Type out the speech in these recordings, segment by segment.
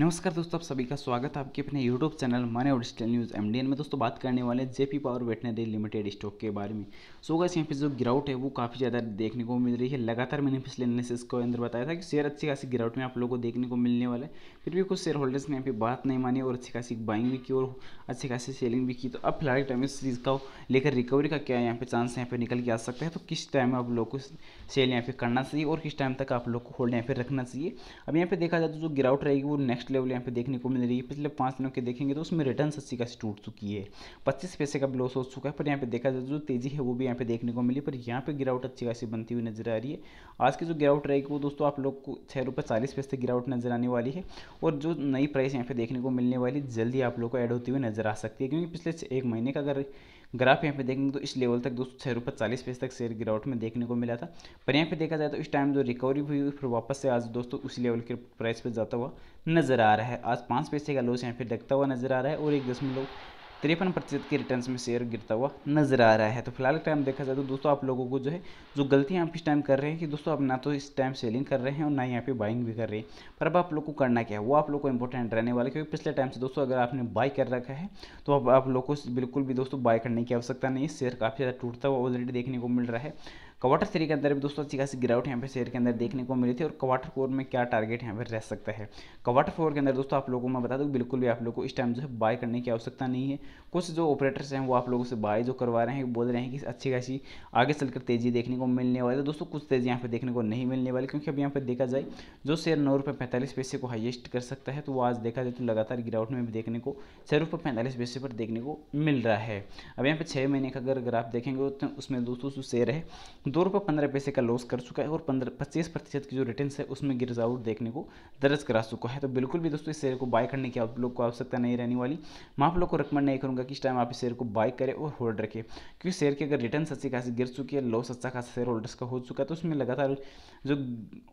नमस्कार दोस्तों आप सभी का स्वागत है आपके अपने यूट्यूब चैनल माने और डिजिटल न्यूज़ एन में दोस्तों बात करने वाले हैं जेपी पावर वेटनरी लिमिटेड स्टॉक के बारे में सो गैस यहाँ पे जो गिरावट है वो काफ़ी ज़्यादा देखने को मिल रही है लगातार मैंने पिछले एनालिसिस के अंदर बताया था कि शेयर अच्छी खासी गिरावट में आप लोगों को देखने को मिलने वाला है फिर भी कुछ शेयर होल्डर्स ने यहाँ पर बात नहीं मानी और अच्छी खासी बाइंग भी की और अच्छी खासी सेलिंग भी की तो अब फिलहाल टाइम इस चीज़ का लेकर रिकवरी का क्या यहाँ पे चांस यहाँ पर निकल के आ सकता है तो किस टाइम आप लोग को सेल यहाँ पर करना चाहिए और किस टाइम तक आप लोग को होल्ड यहाँ पर रखना चाहिए अब यहाँ पर देखा जाए तो जो गिरावट रहेगी वो नेक्स्ट नेक्स्ट लेवल यहाँ पे देखने को मिल रही है पिछले पाँच दिनों के देखेंगे तो उसमें रिटर्न अस्सी का टूट चुकी है पच्चीस पैसे का ब्लॉस हो चुका है पर यहाँ पे देखा जाए तो जो तेजी है वो भी यहाँ पे देखने को मिली पर यहाँ पे गिरावट अच्छी खासी बनती हुई नजर आ रही है आज की जो गिरावट रहेगी वो दोस्तों आप लोग को छः रुपये चालीस पैसे गिरावट नजर आने वाली है और जो नई प्राइस यहाँ पे देखने को मिलने वाली जल्दी आप लोग को ऐड होती हुई नजर आ सकती है क्योंकि पिछले एक महीने का अगर ग्राफ यहाँ पे देखेंगे तो इस लेवल तक दोस्तों छः रुपये चालीस पैसे तक शेयर गिरावट में देखने को मिला था पर यहाँ पे देखा जाए तो इस टाइम जो रिकवरी हुई फिर वापस से आज दोस्तों उस लेवल के प्राइस पर जाता हुआ नजर आ रहा है आज पाँच पैसे का लॉस यहाँ पे लगता हुआ नजर आ रहा है और एक दशमलव तिरपन प्रतिशत के रिटर्न में शेयर गिरता हुआ नजर आ रहा है तो फिलहाल टाइम देखा जाए तो दोस्तों आप लोगों को जो है जो गलतियाँ आप इस टाइम कर रहे हैं कि दोस्तों आप ना तो इस टाइम सेलिंग कर रहे हैं और ना यहाँ पे बाइंग भी कर रहे हैं पर अब आप लोग को करना क्या है वो आप लोग को इंपॉर्टेंट रहने वाला क्योंकि पिछले टाइम से दोस्तों अगर आपने बाई कर रखा है तो अब आप लोग को बिल्कुल भी दोस्तों बाय करने की आवश्यकता नहीं है शेयर काफ़ी ज़्यादा टूटता हुआ ऑलरेडी देखने को मिल रहा है क्वार्टर थ्री के अंदर भी दोस्तों अच्छी खासी गिरावट यहाँ पे शेयर के अंदर देखने को मिली थी और क्वार्टर फोर में क्या टारगेट यहाँ पर रह सकता है क्वार्टर फोर के अंदर दोस्तों आप लोगों को मैं बता दूँ बिल्कुल भी आप लोग को इस टाइम जो है बाय करने की आवश्यकता नहीं है कुछ जो ऑपरेटर्स हैं वो आप लोगों से बाय जो करवा रहे हैं बोल रहे हैं कि अच्छी खासी आगे चलकर तेज़ी देखने को मिलने वाली है दोस्तों कुछ तेज़ी यहाँ पर देखने को नहीं मिलने वाली क्योंकि अब यहाँ पर देखा जाए जो शेयर नौ रुपये पैंतालीस पैसे को हाइएस्ट कर सकता है तो वो आज देखा जाए तो लगातार गिरावट में भी देखने को छः रुपये पैंतालीस पैसे पर देखने को मिल रहा है अब यहाँ पर छः महीने का अगर अगर आप देखेंगे तो उसमें दोस्तों जो शेयर है दो रुपये पंद्रह पैसे का लॉस कर चुका है और पंद्रह पच्चीस प्रतिशत की जो रिटर्न है उसमें गिरजावट देखने को दर्ज करा चुका है तो बिल्कुल भी दोस्तों इस शेयर को बाय करने की आप लोग को आवश्यकता नहीं रहने वाली मैं आप लोग को रिकमेंड नहीं करूँगा कि इस टाइम आप इस शेयर को बाय करें और होल्ड रखें क्योंकि शेयर की अगर रिटर्न अच्छी खासी गिर चुकी है लॉस अच्छा खासा शेयर होल्डर्स का हो चुका है तो उसमें लगातार जो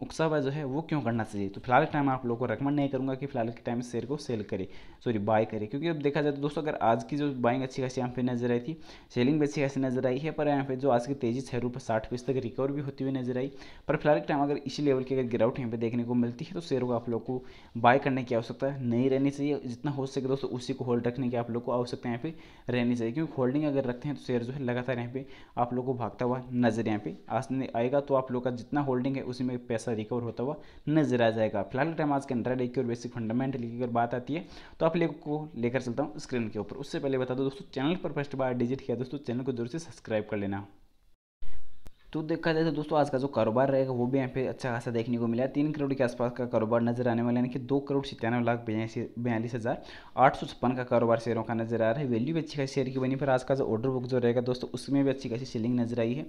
उकसा हुआ जो है वो क्यों करना चाहिए तो फिलहाल टाइम आप लोग को रिकमेंड नहीं करूँगा कि फिलहाल के टाइम इस शेयर को सेल करें सॉरी बाय करें क्योंकि अब देखा जाए तो दोस्तों अगर आज की जो बाइंग अच्छी खासी यहाँ पर नजर आई थी सेलिंग भी अच्छी खासी नजर आई है पर यहाँ पर जो आज की तेजी छः रुपये साठ आठ बजे तक रिकवर भी होती हुई नजर आई पर फिलहाल के टाइम अगर इसी लेवल की अगर गिरावट यहाँ पे देखने को मिलती है तो शेयर को आप लोग को बाय करने की आवश्यकता नहीं रहनी चाहिए जितना हो सके दोस्तों उसी को होल्ड रखने की आप लोग को आवश्यकता यहाँ पे रहनी चाहिए क्योंकि होल्डिंग अगर रखते हैं तो शेयर जो है लगातार यहाँ पे आप लोग को भागता हुआ नजर यहाँ पे आसने आएगा तो आप लोग का जितना होल्डिंग है उसी में पैसा रिकवर होता हुआ नजर आ जाएगा फिलहाल टाइम आज के अंडर डे और बेसिक फंडामेंटल की अगर बात आती है तो आप लोग को लेकर चलता हूँ स्क्रीन के ऊपर उससे पहले बता दो दोस्तों चैनल पर फर्स्ट बार डिजिट किया दोस्तों चैनल को जरूर से सब्सक्राइब कर लेना तो देखा जाए तो दोस्तों आज का जो कारोबार रहेगा वो भी यहाँ पे अच्छा खासा देखने को मिला है तीन करोड़ के आसपास का कारोबार नजर आने वाला यानी कि दो करोड़ सत्तानवे लाख बयासी बयालीस हज़ार आठ सौ छप्पन का कारोबार शेयरों का नजर आ रहा है वैल्यू भी अच्छी खासी शेयर की बनी पर आज का जो ऑर्डर बुक जो रहेगा दोस्तों उसमें भी अच्छी खासी सेलिंग नजर आई है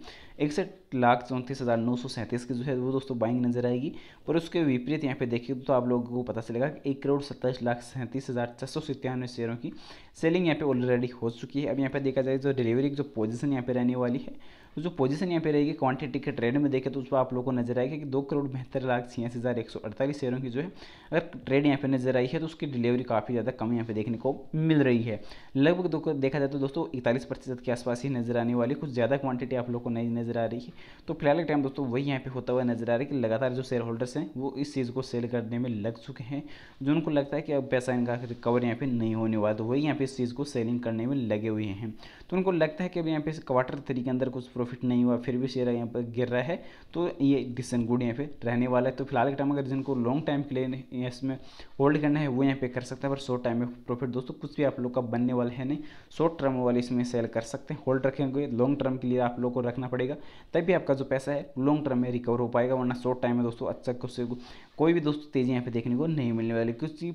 इकसठ लाख चौंतीस हज़ार नौ सौ सैंतीस की जो है वो दोस्तों बाइंग नजर आएगी पर उसके विपरीत यहाँ पे देखिए तो आप लोगों को पता चलेगा कि एक करोड़ सत्ताईस लाख सैंतीस हज़ार छः सौ सितानवे शेयरों की सेलिंग यहाँ पे ऑलरेडी हो चुकी है अब यहाँ पर देखा जाए जो तो डिलीवरी की जो पोजिशन यहाँ पे रहने वाली है तो जो पोजीशन यहाँ पे रहेगी क्वांटिटी के ट्रेड में देखें तो उस पर आप लोगों को नजर आएगा कि दो करोड़ बहत्तर लाख छियासी हज़ार एक सौ अड़तालीस शेयरों की जो है अगर ट्रेड यहाँ पे नजर आई है तो उसकी डिलीवरी काफ़ी ज़्यादा कम यहाँ पे देखने को मिल रही है लगभग देखा जाए तो दोस्तों इकतालीस प्रतिशत के आसपास ही नजर आने वाली कुछ ज़्यादा क्वांटिटी आप लोग को नहीं नजर आ रही है तो फिलहाल टाइम दोस्तों वही यहाँ पर होता हुआ नजर आ रहा है कि लगातार जो शेयर होल्डर्स हैं वो इस चीज़ को सेल करने में लग चुके हैं जो उनको लगता है कि अब पैसा इनका रिकवर यहाँ पर नहीं होने वाला तो वही यहाँ पे इस चीज़ को सेलिंग करने में लगे हुए हैं तो उनको लगता है कि अब यहाँ पे क्वार्टर थ्री के अंदर कुछ प्रॉफिट नहीं हुआ फिर भी शेयर यहाँ पर गिर रहा है तो ये डिसन गुड यहाँ पे रहने वाला है तो फिलहाल के टाइम अगर जिनको लॉन्ग टाइम के लिए इसमें होल्ड करना है वो यहाँ पे कर सकता है पर शॉर्ट टाइम में प्रॉफिट दोस्तों कुछ भी आप लोग का बनने वाला है नहीं शॉर्ट टर्म वाले इसमें सेल कर सकते हैं होल्ड रखेंगे लॉन्ग टर्म के लिए आप लोग को रखना पड़ेगा तभी आपका जो पैसा है लॉन्ग टर्म में रिकवर हो पाएगा वरना शॉर्ट टाइम में दोस्तों अच्छा कुछ कोई भी दोस्तों तेज़ी यहाँ पे देखने को नहीं मिलने वाली क्योंकि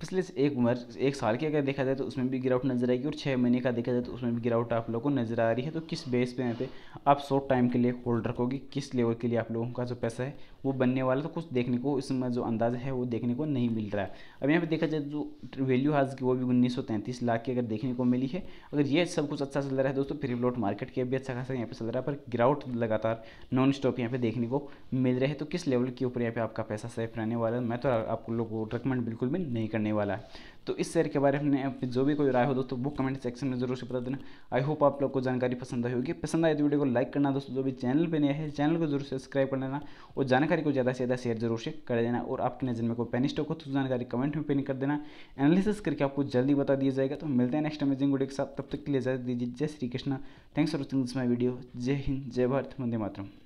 पिछले एक उम्र एक साल की अगर देखा जाए तो उसमें भी गिरावट नज़र आएगी और छः महीने का देखा जाए तो उसमें भी गिरावट आप लोगों को नज़र आ रही है तो किस बेस पे यहाँ पे आप शॉर्ट टाइम के लिए होल्ड रखोगे किस लेवल के लिए आप लोगों का जो पैसा है वो बनने वाला तो कुछ देखने को इसमें जो अंदाज़ा है वो देखने को नहीं मिल रहा है अब यहाँ पर देखा जाए जो तो वैल्यू आज की वो भी उन्नीस लाख की अगर देखने को मिली है अगर ये सब कुछ अच्छा चल रहा है दोस्तों फ्री फ्लोट मार्केट के भी अच्छा खासा यहाँ पर चल रहा है पर गिरावट लगातार नॉन स्टॉप यहाँ पर देखने को मिल रहा है तो किस लेवल के ऊपर यहाँ पर आपका पैसा सेफ रहने वाला है मैं तो आप लोग को रिकमेंड बिल्कुल भी नहीं करने वाला है तो इस शेयर के बारे में अपनी जो भी कोई राय हो दोस्तों वो कमेंट सेक्शन में जरूर से बता देना आई होप आप लोग को जानकारी पसंद आई होगी पसंद आए तो वीडियो को लाइक करना दोस्तों जो भी चैनल पर नया है चैनल को जरूर सब्सक्राइब कर लेना और जानकारी को ज़्यादा से ज़्यादा शेयर जरूर से कर देना और आपके नज़र में कोई पेन स्टॉक हो तो जानकारी कमेंट में पेन कर देना एनालिसिस करके आपको जल्दी बता दिया जाएगा तो मिलते हैं नेक्स्ट अमेजिंग वीडियो के साथ तब तक के लिए इजाजत दीजिए जय Shri Krishna thanks for watching this my video जय हिंद जय भारत वंदे मातरम